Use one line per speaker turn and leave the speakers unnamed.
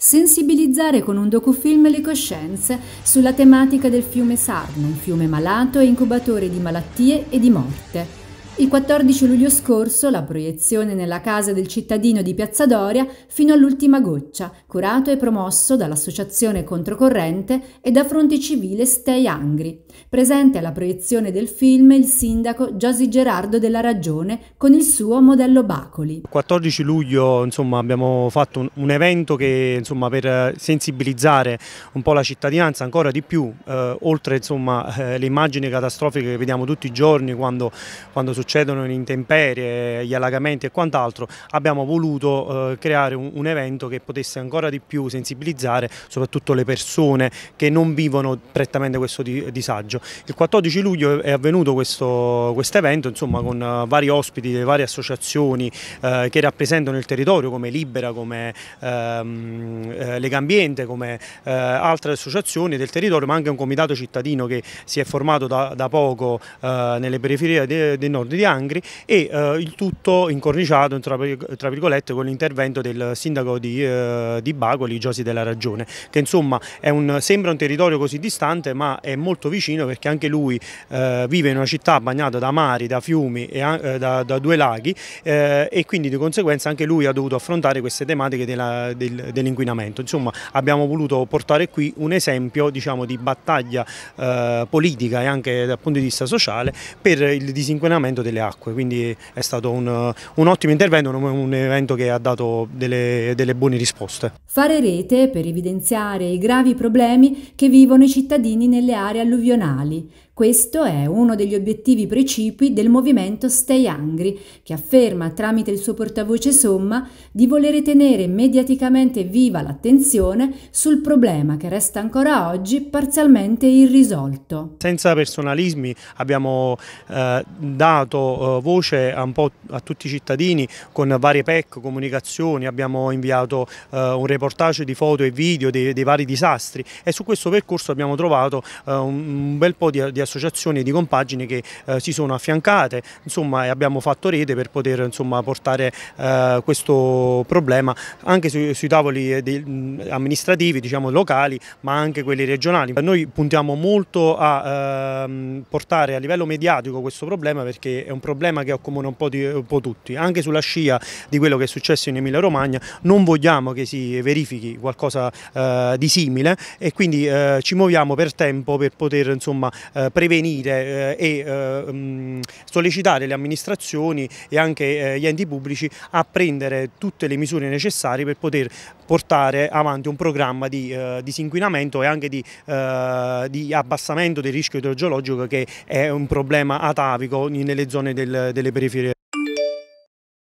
sensibilizzare con un docufilm le coscienze sulla tematica del fiume Sarno, un fiume malato e incubatore di malattie e di morte. Il 14 luglio scorso la proiezione nella casa del cittadino di Piazza Doria fino all'ultima goccia, curato e promosso dall'associazione Controcorrente e da Fronte Civile Stay Angri. Presente alla proiezione del film il sindaco Giosi Gerardo della Ragione con il suo modello Bacoli.
Il 14 luglio insomma, abbiamo fatto un, un evento che insomma, per eh, sensibilizzare un po' la cittadinanza ancora di più, eh, oltre insomma, eh, le immagini catastrofiche che vediamo tutti i giorni quando, quando succede succedono le intemperie, gli allagamenti e quant'altro, abbiamo voluto eh, creare un, un, evento che potesse ancora di più sensibilizzare soprattutto le persone che non vivono prettamente questo di, disagio. Il 14 luglio è avvenuto questo evento con uh, vari ospiti delle varie associazioni uh, che rappresentano il territorio come Libera, come ehm, uh, eh, Legambiente, come altre associazioni del territorio ma anche un comitato cittadino che si è formato da, da poco nelle periferie del de nord di Angri e eh, il tutto incorniciato tra, tra virgolette con l'intervento del sindaco di, eh, di Bagoli, Giosi della Ragione, che insomma un, sembra un territorio così distante ma è molto vicino perché anche lui eh, vive in una città bagnata da mari, da fiumi e eh, da, da, due laghi eh, e quindi di conseguenza anche lui ha dovuto affrontare queste tematiche dell'inquinamento. insomma abbiamo voluto portare qui un esempio diciamo, di battaglia eh, politica e anche dal punto di vista sociale per il disinquinamento trattamento delle acque, quindi è stato un, un ottimo intervento, un, un, evento che ha dato delle, delle buone risposte.
Fare rete per evidenziare i gravi problemi che vivono i cittadini nelle aree alluvionali questo è uno degli obiettivi precipui del movimento Stay Angry, che afferma tramite il suo portavoce Somma di volere tenere mediaticamente viva l'attenzione sul problema che resta ancora oggi parzialmente irrisolto.
Senza personalismi abbiamo eh, dato eh, voce a, a, tutti i cittadini con varie PEC, comunicazioni, abbiamo inviato eh, un reportage di foto e video dei, dei, vari disastri e su questo percorso abbiamo trovato eh, un, un, bel po' di, di associazioni di compagini che eh, si sono affiancate insomma, e abbiamo fatto rete per poter insomma, portare eh, questo problema anche su, sui tavoli eh, de, amministrativi diciamo, locali ma anche quelli regionali. Noi puntiamo molto a eh, portare a livello mediatico questo problema perché è un problema che accomuna un po, di, un po' tutti, anche sulla scia di quello che è successo in Emilia Romagna non vogliamo che si verifichi qualcosa eh, di simile e quindi eh, ci muoviamo per tempo per poter insomma, eh, prevenire eh, e eh, mm, sollecitare le amministrazioni e anche eh, gli enti pubblici a prendere tutte le misure necessarie per poter portare avanti un programma di disinquinamento e anche di, di abbassamento del rischio idrogeologico che è un problema atavico nelle zone del, delle periferie.